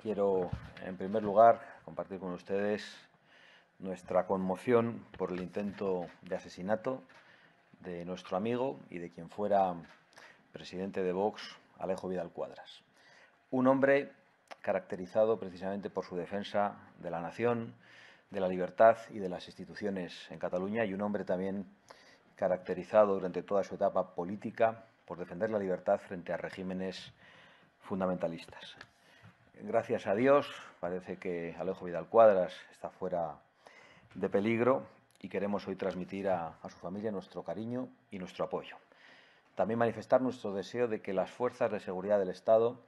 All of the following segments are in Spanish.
Quiero, en primer lugar, compartir con ustedes nuestra conmoción por el intento de asesinato de nuestro amigo y de quien fuera presidente de Vox, Alejo Vidal Cuadras. Un hombre caracterizado precisamente por su defensa de la nación, de la libertad y de las instituciones en Cataluña y un hombre también caracterizado durante toda su etapa política por defender la libertad frente a regímenes fundamentalistas gracias a Dios, parece que Alejo Vidal Cuadras está fuera de peligro y queremos hoy transmitir a, su familia nuestro cariño y nuestro apoyo. También manifestar nuestro deseo de que las fuerzas de seguridad del Estado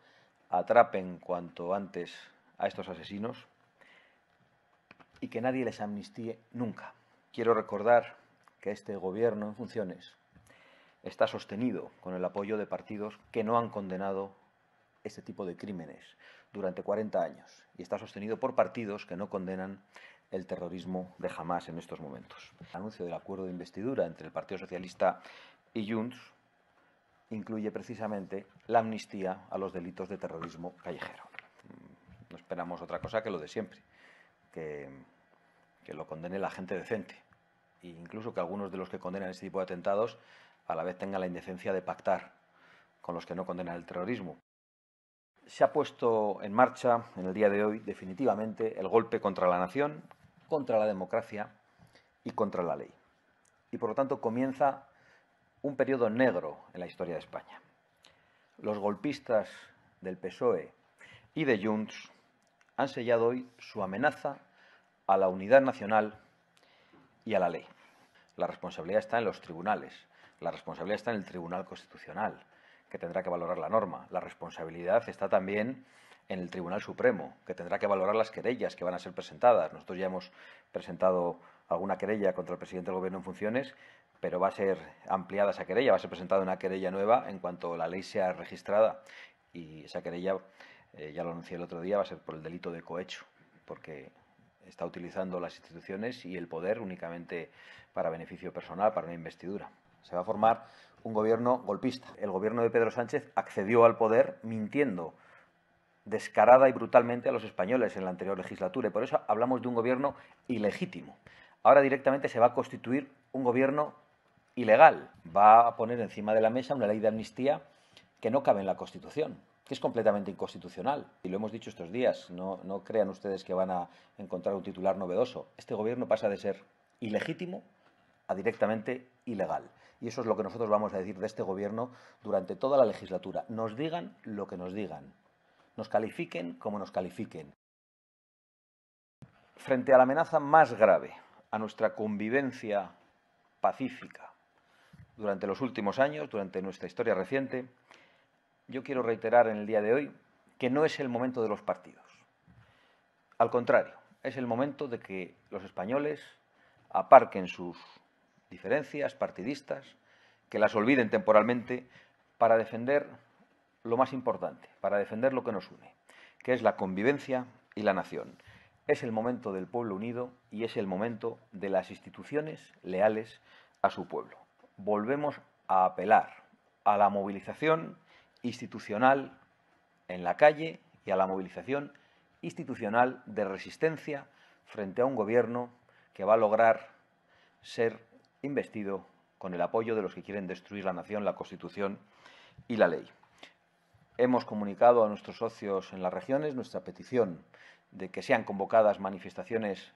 atrapen cuanto antes a estos asesinos y que nadie les amnistíe nunca. Quiero recordar que este gobierno en funciones está sostenido con el apoyo de partidos que no han condenado este tipo de crímenes durante 40 años y está sostenido por partidos que no condenan el terrorismo de jamás en estos momentos. El anuncio del acuerdo de investidura entre el Partido Socialista y Junts incluye precisamente la amnistía a los delitos de terrorismo callejero. No esperamos otra cosa que lo de siempre, que, que lo condene la gente decente. E incluso que algunos de los que condenan este tipo de atentados a la vez tengan la indecencia de pactar con los que no condenan el terrorismo se ha puesto en marcha en el día de hoy definitivamente el golpe contra la nación, contra la democracia y contra la ley. Y por lo tanto comienza un periodo negro en la historia de España. Los golpistas del PSOE y de Junts han sellado hoy su amenaza a la unidad nacional y a la ley. La responsabilidad está en los tribunales, la responsabilidad está en el Tribunal Constitucional, que tendrá que valorar la norma. La responsabilidad está también en el Tribunal Supremo, que tendrá que valorar las querellas que van a ser presentadas. Nosotros ya hemos presentado alguna querella contra el presidente del Gobierno en funciones, pero va a ser ampliada esa querella, va a ser presentada una querella nueva en cuanto la ley sea registrada. Y esa querella, eh, ya lo anuncié el otro día, va a ser por el delito de cohecho, porque está utilizando las instituciones y el poder únicamente para beneficio personal, para una investidura. Se va a formar un gobierno golpista. El gobierno de Pedro Sánchez accedió al poder mintiendo descarada y brutalmente a los españoles en la anterior legislatura y por eso hablamos de un gobierno ilegítimo. Ahora directamente se va a constituir un gobierno ilegal. Va a poner encima de la mesa una ley de amnistía que no cabe en la Constitución, que es completamente inconstitucional. Y lo hemos dicho estos días, no, no crean ustedes que van a encontrar un titular novedoso. Este gobierno pasa de ser ilegítimo a directamente ilegal. Y eso es lo que nosotros vamos a decir de este gobierno durante toda la legislatura. Nos digan lo que nos digan. Nos califiquen como nos califiquen. Frente a la amenaza más grave a nuestra convivencia pacífica durante los últimos años, durante nuestra historia reciente, yo quiero reiterar en el día de hoy que no es el momento de los partidos. Al contrario, es el momento de que los españoles aparquen sus diferencias partidistas, que las olviden temporalmente para defender lo más importante, para defender lo que nos une, que es la convivencia y la nación. Es el momento del pueblo unido y es el momento de las instituciones leales a su pueblo. Volvemos a apelar a la movilización institucional en la calle y a la movilización institucional de resistencia frente a un gobierno que va a lograr ser investido con el apoyo de los que quieren destruir la nación, la constitución y la ley. Hemos comunicado a nuestros socios en las regiones nuestra petición de que sean convocadas manifestaciones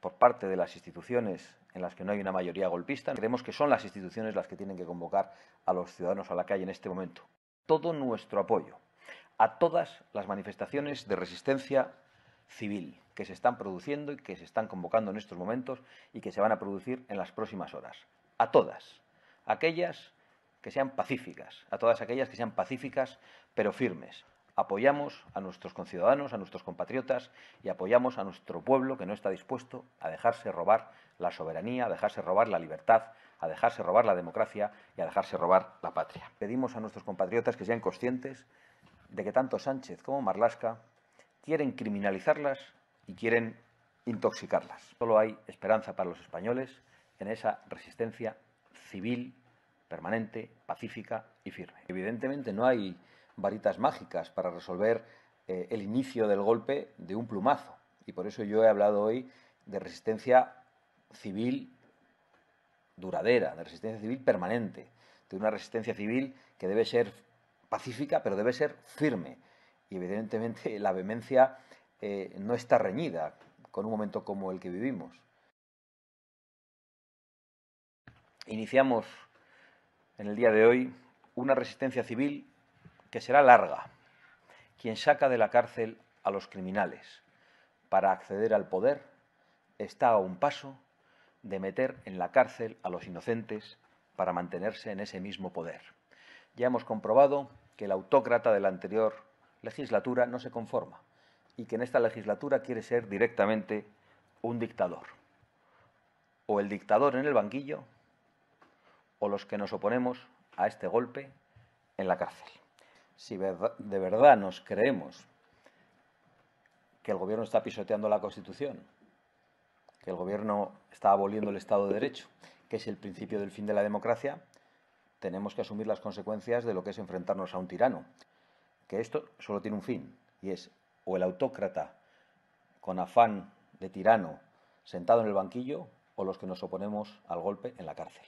por parte de las instituciones en las que no hay una mayoría golpista. Creemos que son las instituciones las que tienen que convocar a los ciudadanos a la calle en este momento. Todo nuestro apoyo a todas las manifestaciones de resistencia civil que se están produciendo y que se están convocando en estos momentos y que se van a producir en las próximas horas. A todas. Aquellas que sean pacíficas, a todas aquellas que sean pacíficas pero firmes. Apoyamos a nuestros conciudadanos, a nuestros compatriotas y apoyamos a nuestro pueblo que no está dispuesto a dejarse robar la soberanía, a dejarse robar la libertad, a dejarse robar la democracia y a dejarse robar la patria. Pedimos a nuestros compatriotas que sean conscientes de que tanto Sánchez como Marlasca quieren criminalizarlas y quieren intoxicarlas. Solo hay esperanza para los españoles en esa resistencia civil, permanente, pacífica y firme. Evidentemente no hay varitas mágicas para resolver eh, el inicio del golpe de un plumazo y por eso yo he hablado hoy de resistencia civil duradera, de resistencia civil permanente, de una resistencia civil que debe ser pacífica pero debe ser firme y evidentemente la vehemencia eh, no está reñida con un momento como el que vivimos. Iniciamos en el día de hoy una resistencia civil que será larga. Quien saca de la cárcel a los criminales para acceder al poder está a un paso de meter en la cárcel a los inocentes para mantenerse en ese mismo poder. Ya hemos comprobado que el autócrata del anterior legislatura no se conforma y que en esta legislatura quiere ser directamente un dictador. O el dictador en el banquillo o los que nos oponemos a este golpe en la cárcel. Si de verdad nos creemos que el gobierno está pisoteando la Constitución, que el gobierno está aboliendo el Estado de Derecho, que es el principio del fin de la democracia, tenemos que asumir las consecuencias de lo que es enfrentarnos a un tirano que esto solo tiene un fin, y es o el autócrata con afán de tirano sentado en el banquillo o los que nos oponemos al golpe en la cárcel.